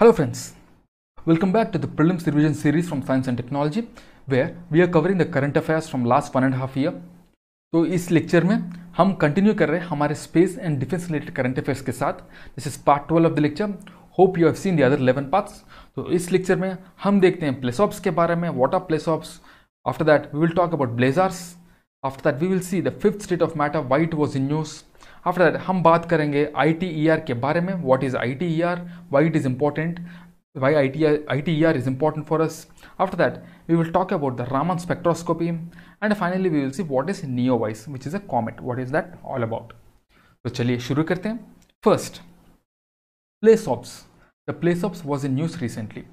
Hello friends, welcome back to the prelims revision series from Science and Technology where we are covering the current affairs from last one and half year. तो इस lecture में हम continue कर रहे हैं हमारे space and defence related current affairs के साथ this is part twelve of the lecture hope you have seen the other eleven parts तो इस लेक्चर में हम देखते हैं प्लेस ऑप्स के बारे में what are place ops after that we will talk about blazars after that we will see the fifth state of matter which was in news आफ्टर दैट हम बात करेंगे आई टी ई आर के बारे में what is I T E R why it is important E R is is for e e for after that we will talk about the Raman spectroscopy and finally we will see what is is Wise which is a comet what is that all about तो चलिए शुरू करते हैं first place ops the place ops was in news recently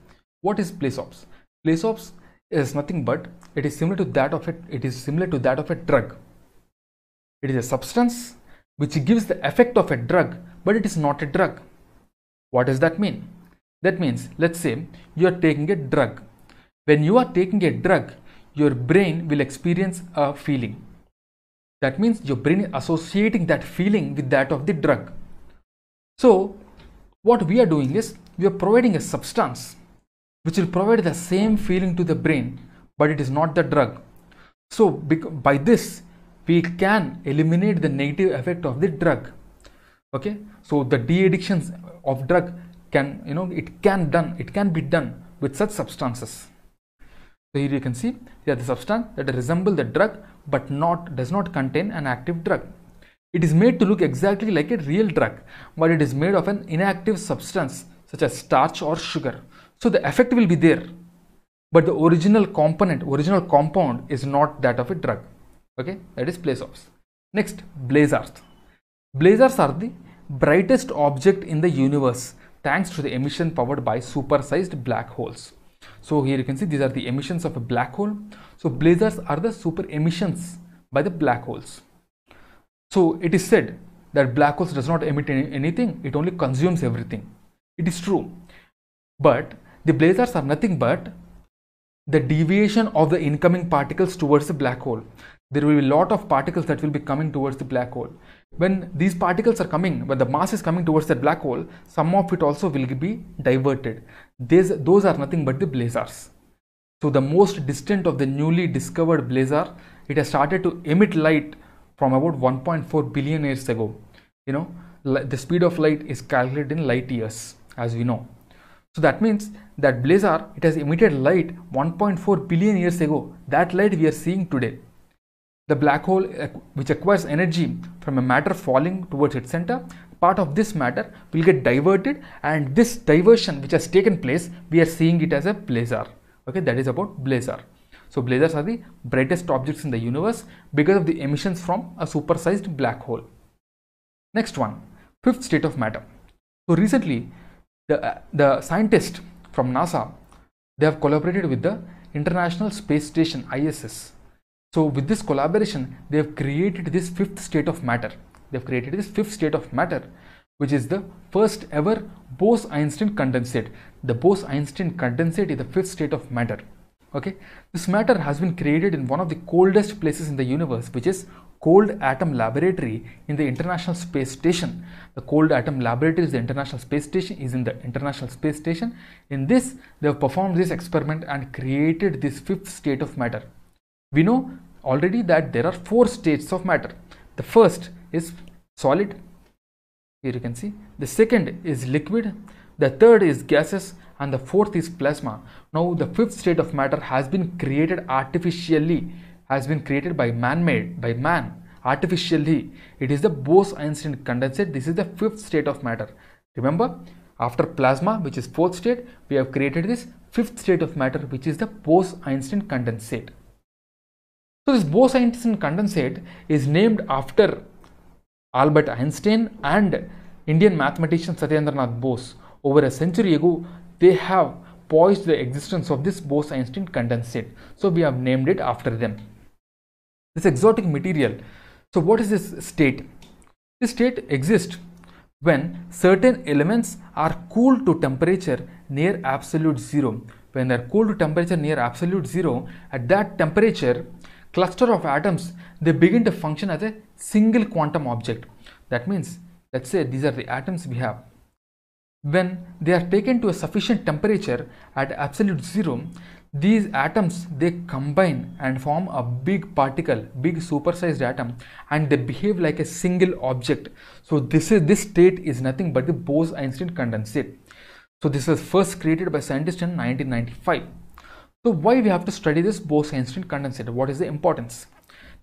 what is place ops place ops is nothing but it is similar to that of it it is similar to that of a drug it is a substance which gives the effect of a drug, but it is not a drug. What does that mean? That means, let's say you are taking a drug. When you are taking a drug, your brain will experience a feeling. That means your brain is associating that feeling with that of the drug. So, what we are doing is we are providing a substance which will provide the same feeling to the brain, but it is not the drug. So, by this, we can eliminate the negative effect of the drug okay so the de-addictions of drug can you know it can done it can be done with such substances so here you can see that the substance that resemble the drug but not does not contain an active drug it is made to look exactly like a real drug but it is made of an inactive substance such as starch or sugar so the effect will be there but the original component original compound is not that of a drug okay that is place offs next blazars blazars are the brightest object in the universe thanks to the emission powered by supersized black holes so here you can see these are the emissions of a black hole so blazars are the super emissions by the black holes so it is said that black holes does not emit any, anything it only consumes everything it is true but the blazars are nothing but the deviation of the incoming particles towards the black hole there will be a lot of particles that will be coming towards the black hole. When these particles are coming, when the mass is coming towards that black hole, some of it also will be diverted. These, those are nothing but the blazars. So the most distant of the newly discovered blazar, it has started to emit light from about 1.4 billion years ago. You know, the speed of light is calculated in light years, as we know. So that means that blazar, it has emitted light 1.4 billion years ago. That light we are seeing today the black hole uh, which acquires energy from a matter falling towards its center, part of this matter will get diverted and this diversion which has taken place, we are seeing it as a blazar. Okay, that is about blazar. So blazars are the brightest objects in the universe because of the emissions from a supersized black hole. Next one, fifth state of matter. So recently, the, uh, the scientists from NASA, they have collaborated with the International Space Station ISS so with this collaboration, they have created this fifth state of matter. They have created this fifth state of matter, which is the first ever Bose-Einstein condensate. The Bose-Einstein condensate is the fifth state of matter. Okay, this matter has been created in one of the coldest places in the universe, which is Cold Atom Laboratory in the International Space Station. The Cold Atom Laboratory is the International Space Station is in the International Space Station. In this, they have performed this experiment and created this fifth state of matter we know already that there are four states of matter the first is solid here you can see the second is liquid the third is gases and the fourth is plasma now the fifth state of matter has been created artificially has been created by man-made by man artificially it is the Bose-Einstein condensate this is the fifth state of matter remember after plasma which is fourth state we have created this fifth state of matter which is the Bose-Einstein condensate so this Bose-Einstein condensate is named after Albert Einstein and Indian mathematician Satyendranath Bose. Over a century ago, they have poised the existence of this Bose-Einstein condensate. So we have named it after them. This exotic material. So what is this state? This state exists when certain elements are cooled to temperature near absolute zero. When they are cooled to temperature near absolute zero, at that temperature, cluster of atoms, they begin to function as a single quantum object. That means, let's say these are the atoms we have. When they are taken to a sufficient temperature at absolute zero, these atoms they combine and form a big particle big supersized atom and they behave like a single object so this is this state is nothing but the bose einstein condensate so this was first created by scientists in 1995 so why we have to study this Bose-Einstein condensate? What is the importance?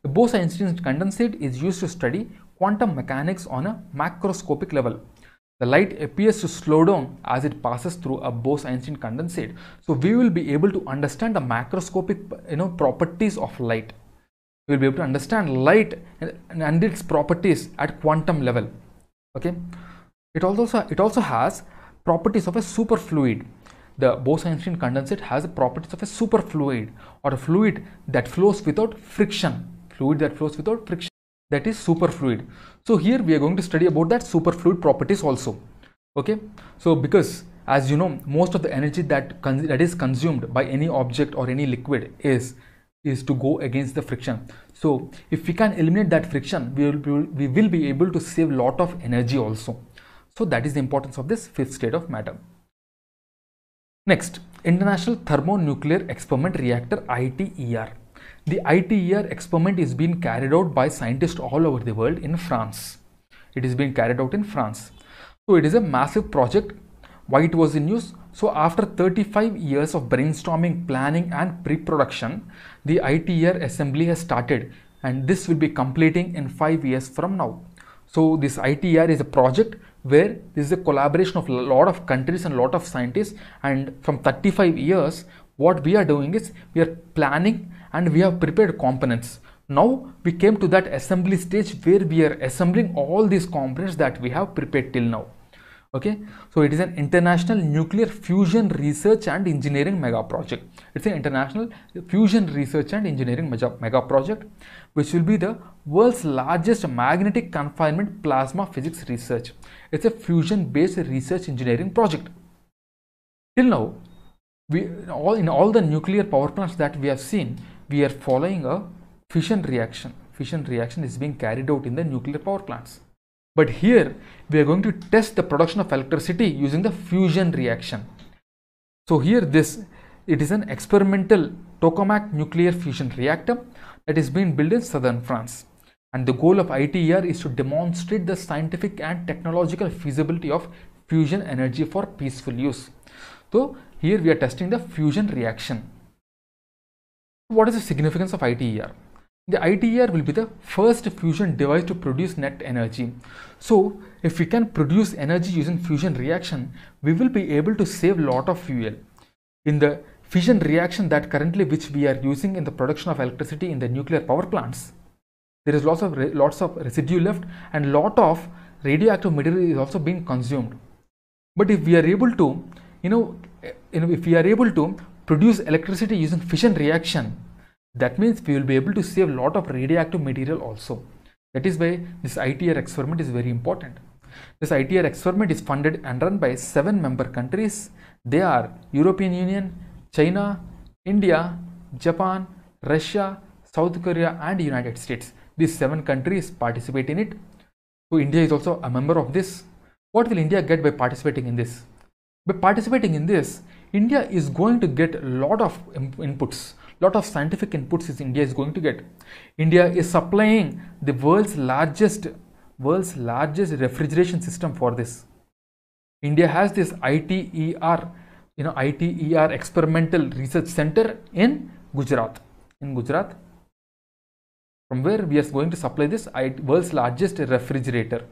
The Bose-Einstein condensate is used to study quantum mechanics on a macroscopic level. The light appears to slow down as it passes through a Bose-Einstein condensate. So we will be able to understand the macroscopic you know, properties of light. We will be able to understand light and, and its properties at quantum level. Okay. It also, it also has properties of a superfluid the Bose-Einstein condensate has the properties of a superfluid or a fluid that flows without friction. Fluid that flows without friction that is superfluid. So here we are going to study about that superfluid properties also. Okay. So because as you know, most of the energy that that is consumed by any object or any liquid is is to go against the friction. So if we can eliminate that friction, we will be, we will be able to save lot of energy also. So that is the importance of this fifth state of matter. Next, International Thermonuclear Experiment Reactor ITER. The ITER experiment is being carried out by scientists all over the world in France. It is being carried out in France. So it is a massive project. Why it was in news? So after 35 years of brainstorming, planning and pre-production, the ITER assembly has started and this will be completing in 5 years from now. So this ITER is a project where this is a collaboration of a lot of countries and a lot of scientists and from 35 years what we are doing is we are planning and we have prepared components now we came to that assembly stage where we are assembling all these components that we have prepared till now okay so it is an international nuclear fusion research and engineering mega project it's an international fusion research and engineering mega project which will be the world's largest magnetic confinement plasma physics research it's a fusion-based research engineering project. Till now, we all in all the nuclear power plants that we have seen, we are following a fission reaction. Fission reaction is being carried out in the nuclear power plants. But here we are going to test the production of electricity using the fusion reaction. So here this it is an experimental tokamak nuclear fusion reactor that is being built in southern France. And the goal of ITER is to demonstrate the scientific and technological feasibility of fusion energy for peaceful use. So here we are testing the fusion reaction. What is the significance of ITER? The ITER will be the first fusion device to produce net energy. So if we can produce energy using fusion reaction, we will be able to save lot of fuel. In the fission reaction that currently which we are using in the production of electricity in the nuclear power plants, there is lots of lots of residue left and lot of radioactive material is also being consumed but if we are able to you know, eh, you know if we are able to produce electricity using fission reaction that means we will be able to save lot of radioactive material also that is why this ITR experiment is very important this ITR experiment is funded and run by seven member countries they are European Union China India Japan Russia South Korea and United States these seven countries participate in it. So India is also a member of this. What will India get by participating in this? By participating in this, India is going to get a lot of inputs, lot of scientific inputs is India is going to get. India is supplying the world's largest world's largest refrigeration system for this. India has this ITER, you know, ITER Experimental Research Center in Gujarat. In Gujarat, from where we are going to supply this world's largest refrigerator.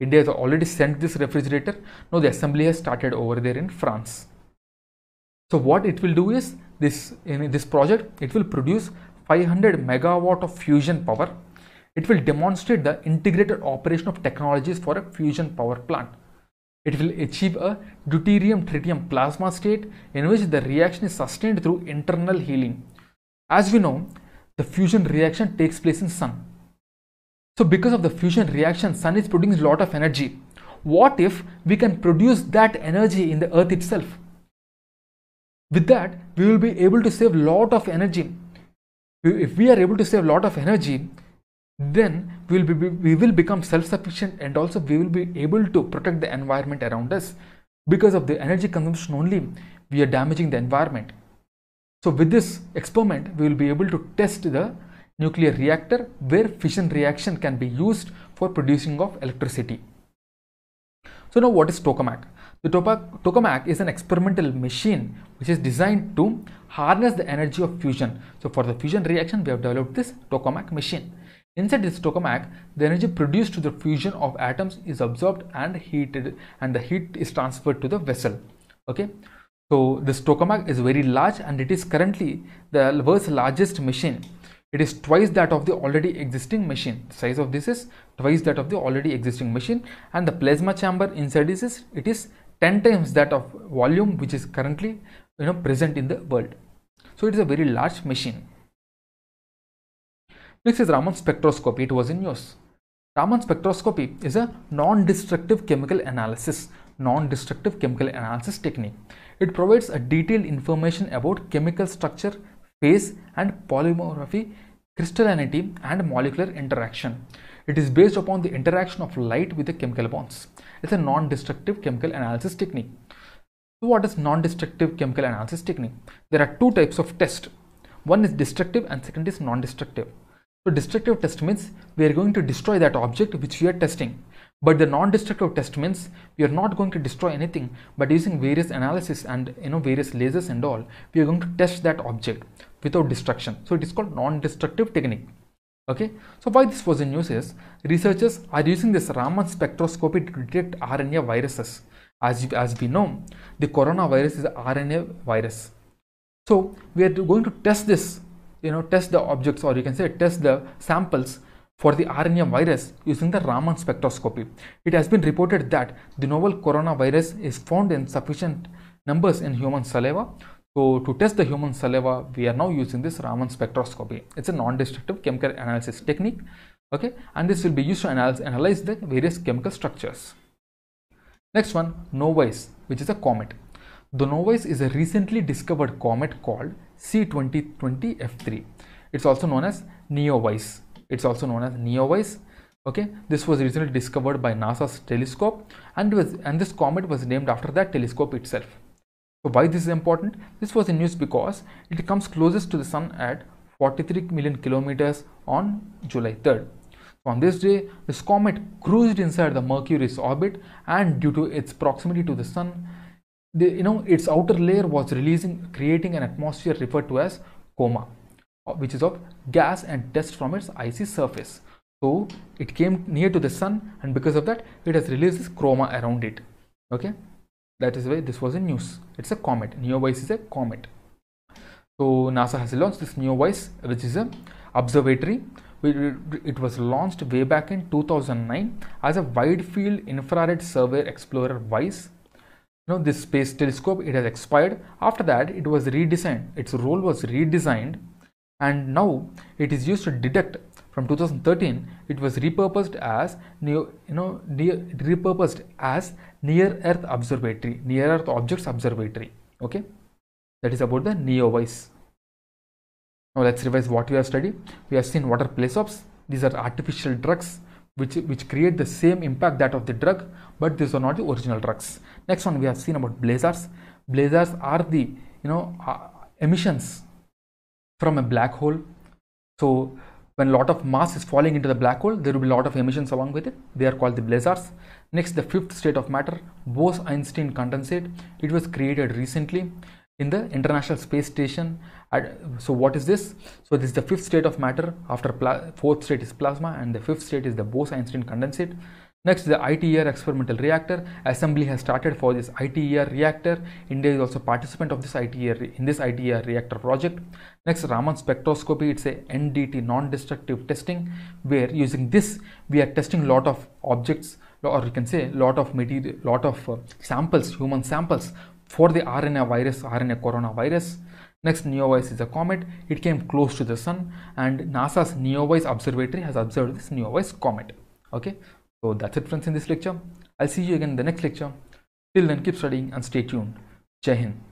India has already sent this refrigerator. Now the assembly has started over there in France. So what it will do is this in this project it will produce 500 megawatt of fusion power. It will demonstrate the integrated operation of technologies for a fusion power plant. It will achieve a deuterium tritium plasma state in which the reaction is sustained through internal healing. As we know, the fusion reaction takes place in sun. So because of the fusion reaction, sun is producing a lot of energy. What if we can produce that energy in the earth itself? With that, we will be able to save lot of energy. If we are able to save lot of energy, then we will, be, we will become self-sufficient and also we will be able to protect the environment around us. Because of the energy consumption only, we are damaging the environment. So with this experiment, we will be able to test the nuclear reactor where fission reaction can be used for producing of electricity. So now what is tokamak? The tokamak is an experimental machine which is designed to harness the energy of fusion. So for the fusion reaction, we have developed this tokamak machine. Inside this tokamak, the energy produced through the fusion of atoms is absorbed and heated and the heat is transferred to the vessel. Okay, so this tokamak is very large and it is currently the world's largest machine. It is twice that of the already existing machine. The size of this is twice that of the already existing machine and the plasma chamber inside this is it is 10 times that of volume which is currently you know present in the world. So it is a very large machine. Next is Raman spectroscopy. It was in use. Raman spectroscopy is a non-destructive chemical analysis, non-destructive chemical analysis technique. It provides a detailed information about chemical structure, phase and polymorphy, crystallinity and molecular interaction. It is based upon the interaction of light with the chemical bonds. It's a non-destructive chemical analysis technique. So what is non-destructive chemical analysis technique? There are two types of test. One is destructive and second is non-destructive. So destructive test means we are going to destroy that object which we are testing. But the non-destructive test means we are not going to destroy anything, but using various analysis and you know various lasers and all, we are going to test that object without destruction. So it is called non-destructive technique. Okay, so why this was in use is researchers are using this Raman spectroscopy to detect RNA viruses. As, as we know, the coronavirus is RNA virus. So we are going to test this, you know, test the objects or you can say test the samples for the RNA virus using the Raman spectroscopy. It has been reported that the novel coronavirus is found in sufficient numbers in human saliva. So to test the human saliva, we are now using this Raman spectroscopy. It's a non-destructive chemical analysis technique. Okay, and this will be used to analyze, analyze the various chemical structures. Next one, Novice, which is a comet. The Novice is a recently discovered comet called C2020F3. It's also known as Neowise. It's also known as Neowise. Okay, this was originally discovered by NASA's telescope, and was and this comet was named after that telescope itself. So why this is important? This was in news because it comes closest to the sun at 43 million kilometers on July 3rd. On this day, this comet cruised inside the Mercury's orbit, and due to its proximity to the sun, the, you know its outer layer was releasing, creating an atmosphere referred to as coma. Uh, which is of gas and dust from its icy surface. So it came near to the sun and because of that it has released this chroma around it. Okay, that is why this was in news. It's a comet. Neowise is a comet. So NASA has launched this Neowise which is an observatory. It was launched way back in 2009 as a wide field infrared survey explorer WISE you know this space telescope it has expired after that it was redesigned its role was redesigned and now it is used to detect from 2013 it was repurposed as you know near, repurposed as near earth observatory near earth objects observatory okay that is about the neowise now let's revise what we have studied we have seen what are play these are artificial drugs which which create the same impact that of the drug but these are not the original drugs next one we have seen about blazars blazars are the you know uh, emissions from a black hole. So when a lot of mass is falling into the black hole, there will be a lot of emissions along with it. They are called the blazars. Next, the fifth state of matter, Bose-Einstein condensate. It was created recently in the International Space Station. So what is this? So this is the fifth state of matter. After fourth state is plasma, and the fifth state is the Bose-Einstein condensate. Next the ITER experimental reactor. Assembly has started for this ITER reactor. India is also participant of this ITER in this ITER reactor project. Next Raman spectroscopy. It's a NDT non-destructive testing where using this we are testing lot of objects or you can say lot of material, lot of uh, samples, human samples for the RNA virus, RNA coronavirus. Next, Neowise is a comet. It came close to the sun and NASA's Neowise observatory has observed this Neowise comet. Okay, so that's it friends in this lecture. I'll see you again in the next lecture. Till then keep studying and stay tuned. Jai Hind.